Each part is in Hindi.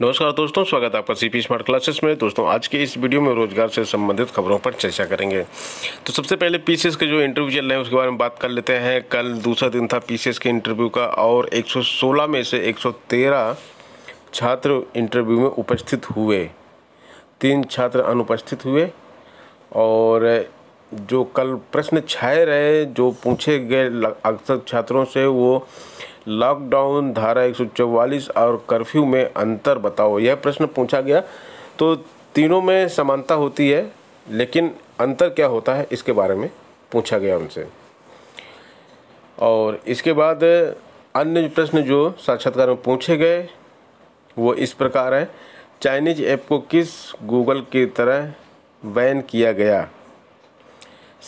नमस्कार दोस्तों स्वागत है आपका सीपी स्मार्ट क्लासेस में दोस्तों आज के इस वीडियो में रोजगार से संबंधित खबरों पर चर्चा करेंगे तो सबसे पहले पीसीएस के जो इंटरव्यू चल रहे हैं उसके बारे में बात कर लेते हैं कल दूसरा दिन था पीसीएस के इंटरव्यू का और 116 में से 113 छात्र इंटरव्यू में उपस्थित हुए तीन छात्र अनुपस्थित हुए और जो कल प्रश्न छाए रहे जो पूछे गए अक्सर छात्रों से वो लॉकडाउन धारा एक और कर्फ्यू में अंतर बताओ यह प्रश्न पूछा गया तो तीनों में समानता होती है लेकिन अंतर क्या होता है इसके बारे में पूछा गया उनसे और इसके बाद अन्य प्रश्न जो साक्षात्कार में पूछे गए वो इस प्रकार है चाइनीज ऐप को किस गूगल की तरह बैन किया गया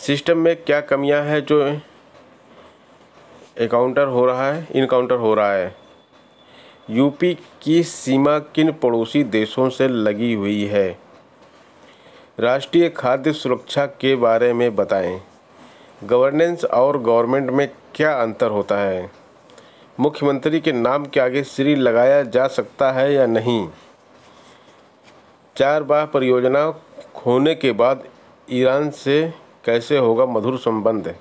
सिस्टम में क्या कमियां हैं जो एकाउंटर हो रहा है इनकाउंटर हो रहा है यूपी की सीमा किन पड़ोसी देशों से लगी हुई है राष्ट्रीय खाद्य सुरक्षा के बारे में बताएं गवर्नेंस और गवर्नमेंट में क्या अंतर होता है मुख्यमंत्री के नाम के आगे श्री लगाया जा सकता है या नहीं चार बार परियोजना खोने के बाद ईरान से कैसे होगा मधुर संबंध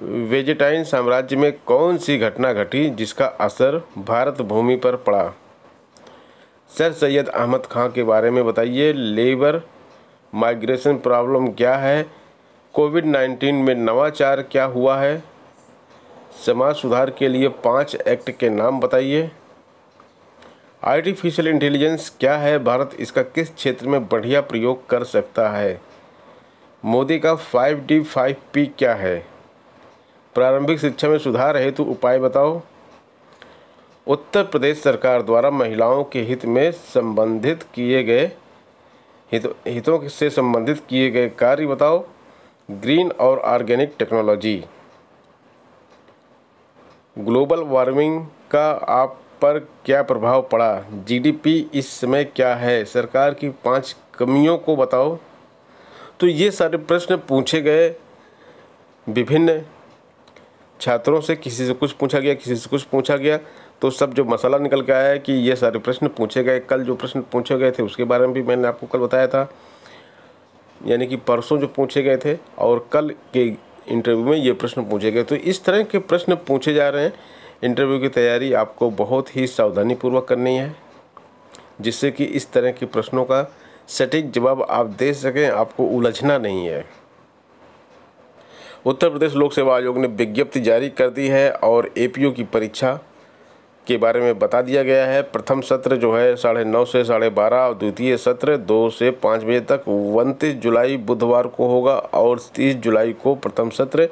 वेजिटाइन साम्राज्य में कौन सी घटना घटी जिसका असर भारत भूमि पर पड़ा सर सैयद अहमद खां के बारे में बताइए लेबर माइग्रेशन प्रॉब्लम क्या है कोविड नाइन्टीन में नवाचार क्या हुआ है समाज सुधार के लिए पांच एक्ट के नाम बताइए आर्टिफिशियल इंटेलिजेंस क्या है भारत इसका किस क्षेत्र में बढ़िया प्रयोग कर सकता है मोदी का फाइव डी फाइव पी क्या है प्रारंभिक शिक्षा में सुधार हेतु उपाय बताओ उत्तर प्रदेश सरकार द्वारा महिलाओं के हित में संबंधित किए गए हित हितों से संबंधित किए गए कार्य बताओ ग्रीन और ऑर्गेनिक टेक्नोलॉजी ग्लोबल वार्मिंग का आप पर क्या प्रभाव पड़ा जीडीपी इस समय क्या है सरकार की पांच कमियों को बताओ तो ये सारे प्रश्न पूछे गए विभिन्न छात्रों से किसी से कुछ पूछा गया किसी से कुछ पूछा गया तो सब जो मसाला निकल के आया है कि ये सारे प्रश्न पूछे गए कल जो प्रश्न पूछे गए थे उसके बारे में भी मैंने आपको कल बताया था यानी कि परसों जो पूछे गए थे और कल के इंटरव्यू में ये प्रश्न पूछे गए तो इस तरह के प्रश्न पूछे जा रहे हैं इंटरव्यू की तैयारी आपको बहुत ही सावधानीपूर्वक करनी है जिससे कि इस तरह के प्रश्नों का सटीक जवाब आप दे सकें आपको उलझना नहीं है उत्तर प्रदेश लोक सेवा आयोग ने विज्ञप्ति जारी कर दी है और ए की परीक्षा के बारे में बता दिया गया है प्रथम सत्र जो है साढ़े नौ से साढ़े बारह और द्वितीय सत्र दो से पाँच बजे तक उनतीस जुलाई बुधवार को होगा और तीस जुलाई को प्रथम सत्र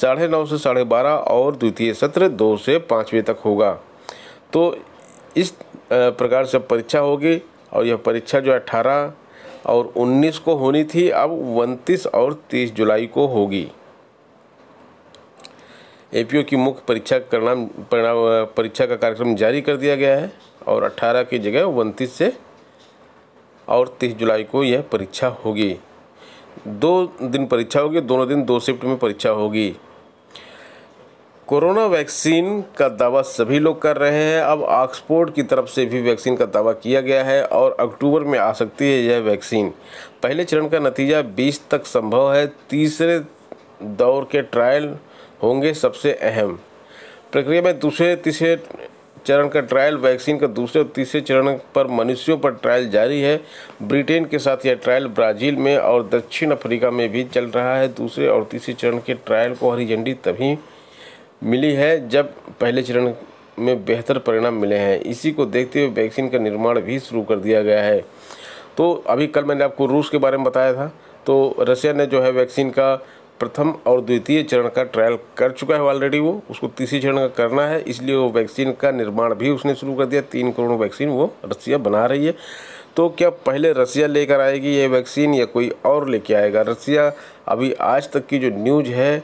साढ़े नौ से साढ़े बारह और द्वितीय सत्र दो से पाँच बजे तक होगा तो इस प्रकार से परीक्षा होगी और यह परीक्षा जो अट्ठारह और उन्नीस को होनी थी अब उनतीस और तीस जुलाई को होगी एपीओ की मुख्य परीक्षा का परिणाम परीक्षा का कार्यक्रम जारी कर दिया गया है और 18 की जगह उनतीस से और 30 जुलाई को यह परीक्षा होगी दो दिन परीक्षा होगी दोनों दिन दो शिफ्ट में परीक्षा होगी कोरोना वैक्सीन का दावा सभी लोग कर रहे हैं अब ऑक्सफोर्ड की तरफ से भी वैक्सीन का दावा किया गया है और अक्टूबर में आ सकती है यह वैक्सीन पहले चरण का नतीजा 20 तक संभव है तीसरे दौर के ट्रायल होंगे सबसे अहम प्रक्रिया में दूसरे तीसरे चरण का ट्रायल वैक्सीन का दूसरे और तीसरे चरण पर मनुष्यों पर ट्रायल जारी है ब्रिटेन के साथ यह ट्रायल ब्राज़ील में और दक्षिण अफ्रीका में भी चल रहा है दूसरे और तीसरे चरण के ट्रायल को हरी झंडी तभी मिली है जब पहले चरण में बेहतर परिणाम मिले हैं इसी को देखते हुए वैक्सीन का निर्माण भी शुरू कर दिया गया है तो अभी कल मैंने आपको रूस के बारे में बताया था तो रशिया ने जो है वैक्सीन का प्रथम और द्वितीय चरण का ट्रायल कर चुका है ऑलरेडी वो उसको तीसरे चरण का करना है इसलिए वो वैक्सीन का निर्माण भी उसने शुरू कर दिया तीन करोड़ वैक्सीन वो रसिया बना रही है तो क्या पहले रसिया लेकर आएगी ये वैक्सीन या कोई और लेके आएगा रसिया अभी आज तक की जो न्यूज है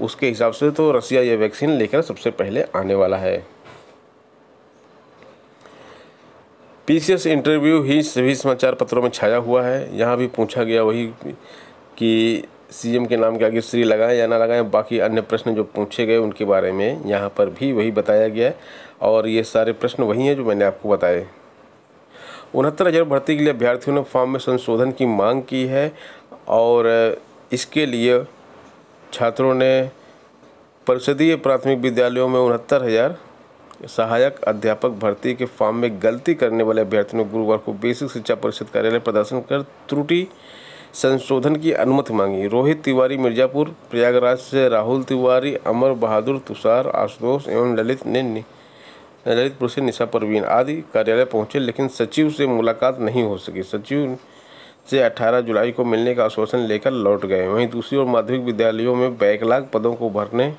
उसके हिसाब से तो रसिया ये वैक्सीन लेकर सबसे पहले आने वाला है पीसीएस इंटरव्यू ही सभी समाचार पत्रों में छाया हुआ है यहाँ भी पूछा गया वही कि सीएम के नाम के आगे श्री लगाएं या ना लगाएं बाकी अन्य प्रश्न जो पूछे गए उनके बारे में यहाँ पर भी वही बताया गया है और ये सारे प्रश्न वही हैं जो मैंने आपको बताए उनहत्तर हज़ार भर्ती के लिए अभ्यर्थियों ने फॉर्म में संशोधन की मांग की है और इसके लिए छात्रों ने परिषदीय प्राथमिक विद्यालयों में उनहत्तर हज़ार सहायक अध्यापक भर्ती के फॉर्म में गलती करने वाले अभ्यर्थियों ने गुरुवार को बेसिक शिक्षा परिषद कार्यालय प्रदर्शन कर त्रुटि संशोधन की अनुमति मांगी रोहित तिवारी मिर्जापुर प्रयागराज से राहुल तिवारी अमर बहादुर तुषार आशुतोष एवं ललित ने ललितपुर से निशा परवीन आदि कार्यालय पहुंचे लेकिन सचिव से मुलाकात नहीं हो सकी सचिव से 18 जुलाई को मिलने का आश्वासन लेकर लौट गए वहीं दूसरी ओर माध्यमिक विद्यालयों में बैकलाग पदों को भरने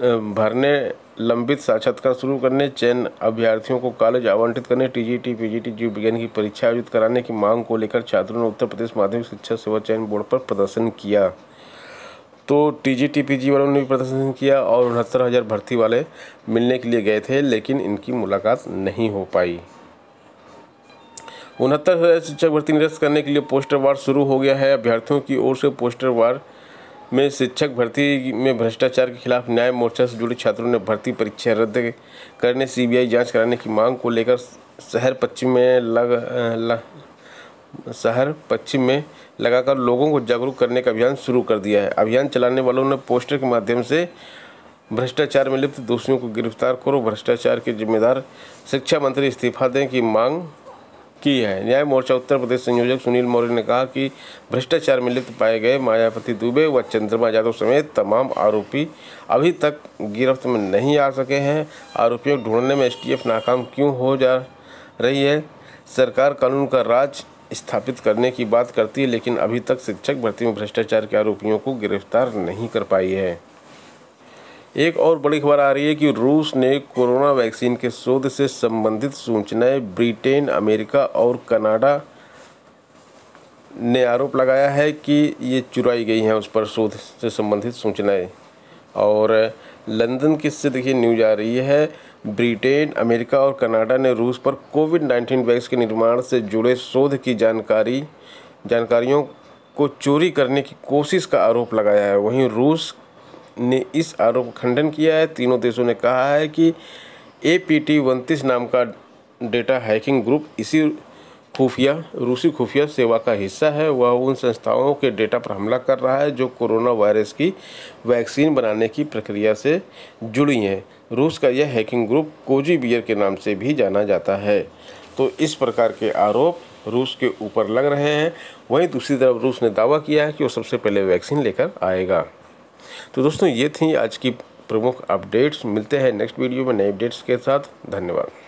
भरने लंबित साक्षात्कार शुरू करने चयन अभ्यर्थियों को कॉलेज आवंटित करने टीजीटी पीजीटी जीव विज्ञान की परीक्षा आयोजित कराने की मांग को लेकर छात्रों ने उत्तर प्रदेश माध्यमिक शिक्षा सेवा चयन बोर्ड पर प्रदर्शन किया तो टीजीटी पीजी वालों ने भी प्रदर्शन किया और उनहत्तर हज़ार भर्ती वाले मिलने के लिए गए थे लेकिन इनकी मुलाकात नहीं हो पाई उनहत्तर हज़ार शिक्षक भर्ती निरस्त करने के लिए पोस्टर वार शुरू हो गया है अभ्यर्थियों की ओर से पोस्टर वार में शिक्षक भर्ती में भ्रष्टाचार के खिलाफ न्याय मोर्चा से जुड़े छात्रों ने भर्ती परीक्षा रद्द करने सीबीआई जांच कराने की मांग को लेकर शहर पश्चिम में लग शहर पश्चिम में लगाकर लोगों को जागरूक करने का अभियान शुरू कर दिया है अभियान चलाने वालों ने पोस्टर के माध्यम से भ्रष्टाचार में लिप्त दोषियों को गिरफ्तार करो भ्रष्टाचार के जिम्मेदार शिक्षा मंत्री इस्तीफा दें की मांग की है न्याय मोर्चा उत्तर प्रदेश संयोजक सुनील मौर्य ने कहा कि भ्रष्टाचार में लिप्त पाए गए मायापति दुबे व चंद्रमा यादव समेत तमाम आरोपी अभी तक गिरफ्त में नहीं आ सके हैं आरोपियों को ढूंढने में एसटीएफ नाकाम क्यों हो जा रही है सरकार कानून का राज स्थापित करने की बात करती है लेकिन अभी तक शिक्षक भर्ती में भ्रष्टाचार के आरोपियों को गिरफ्तार नहीं कर पाई है एक और बड़ी खबर आ रही है कि रूस ने कोरोना वैक्सीन के शोध से संबंधित सूचनाएं ब्रिटेन अमेरिका और कनाडा ने आरोप लगाया है कि ये चुराई गई हैं उस पर शोध से संबंधित सूचनाएं और लंदन की देखिए न्यूज आ रही है ब्रिटेन अमेरिका और कनाडा ने रूस पर कोविड नाइन्टीन वैक्स के निर्माण से जुड़े शोध की जानकारी जानकारियों को चोरी करने की कोशिश का आरोप लगाया है वहीं रूस ने इस आरोप का खंडन किया है तीनों देशों ने कहा है कि ए पी टी उनतीस नाम का डेटा हैकिंग ग्रुप इसी खुफिया रूसी खुफिया सेवा का हिस्सा है वह उन संस्थाओं के डेटा पर हमला कर रहा है जो कोरोना वायरस की वैक्सीन बनाने की प्रक्रिया से जुड़ी हैं रूस का यह हैकिंग ग्रुप कोजी बियर के नाम से भी जाना जाता है तो इस प्रकार के आरोप रूस के ऊपर लग रहे हैं वहीं दूसरी तरफ रूस ने दावा किया है कि वो सबसे पहले वैक्सीन लेकर आएगा तो दोस्तों ये थी आज की प्रमुख अपडेट्स मिलते हैं नेक्स्ट वीडियो में नए अपडेट्स के साथ धन्यवाद